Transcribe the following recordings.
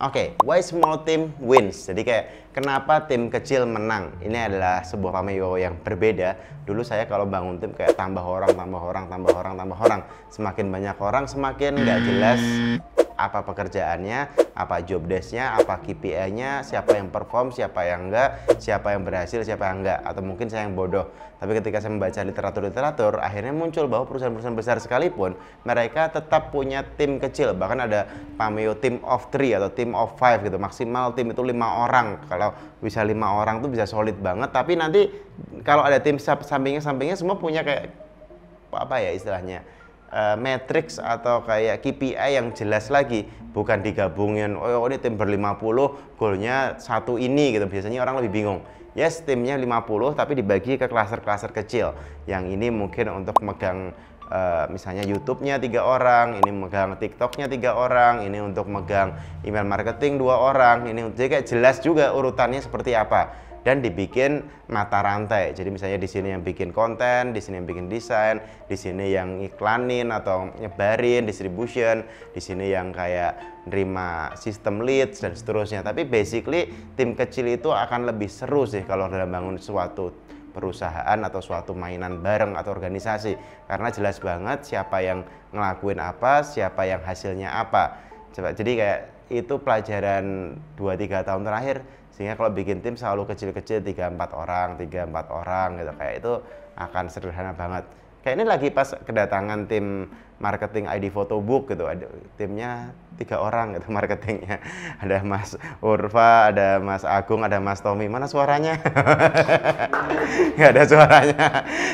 Oke, okay, why small team wins? Jadi kayak kenapa tim kecil menang? Ini adalah sebuah cameo yang berbeda. Dulu saya kalau bangun tim kayak tambah orang, tambah orang, tambah orang, tambah orang. Semakin banyak orang, semakin nggak jelas apa pekerjaannya, apa job desknya, apa KPI-nya, siapa yang perform, siapa yang enggak, siapa yang berhasil, siapa yang enggak, atau mungkin saya yang bodoh. Tapi ketika saya membaca literatur-literatur, akhirnya muncul bahwa perusahaan-perusahaan besar sekalipun mereka tetap punya tim kecil, bahkan ada Pameo team of three atau team of five gitu, maksimal tim itu lima orang. Kalau bisa lima orang itu bisa solid banget, tapi nanti kalau ada tim sampingnya-sampingnya semua punya kayak apa ya istilahnya uh, matrix atau kayak KPI yang jelas lagi bukan digabungin oh, oh ini tim ber-50 golnya satu ini gitu biasanya orang lebih bingung yes timnya 50 tapi dibagi ke klaster-klaster kecil yang ini mungkin untuk megang Uh, misalnya YouTube-nya tiga orang, ini megang TikTok-nya tiga orang, ini untuk megang email marketing dua orang, ini jadi kayak jelas juga urutannya seperti apa dan dibikin mata rantai. Jadi misalnya di sini yang bikin konten, di sini yang bikin desain, di sini yang iklanin atau nyebarin, distribution, di sini yang kayak nerima sistem leads dan seterusnya. Tapi basically tim kecil itu akan lebih seru sih kalau dalam bangun suatu perusahaan atau suatu mainan bareng atau organisasi karena jelas banget siapa yang ngelakuin apa, siapa yang hasilnya apa. Coba jadi kayak itu pelajaran 2 3 tahun terakhir sehingga kalau bikin tim selalu kecil-kecil tiga empat orang tiga empat orang gitu kayak itu akan sederhana banget kayak ini lagi pas kedatangan tim marketing ID photobook gitu ada timnya tiga orang gitu marketingnya ada Mas Urfa ada Mas Agung ada Mas Tommy mana suaranya nggak ada suaranya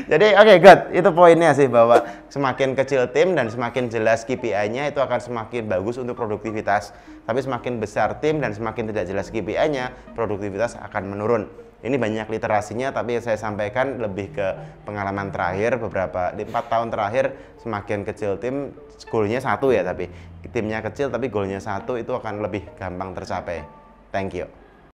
jadi oke okay, good itu poinnya sih bahwa semakin kecil tim dan semakin jelas KPI-nya itu akan semakin bagus untuk produktivitas tapi semakin besar tim dan semakin tidak jelas KPI-nya produktivitas akan menurun ini banyak literasinya tapi saya sampaikan lebih ke pengalaman terakhir beberapa di empat tahun terakhir semakin kecil tim golnya satu ya tapi timnya kecil tapi golnya satu itu akan lebih gampang tercapai thank you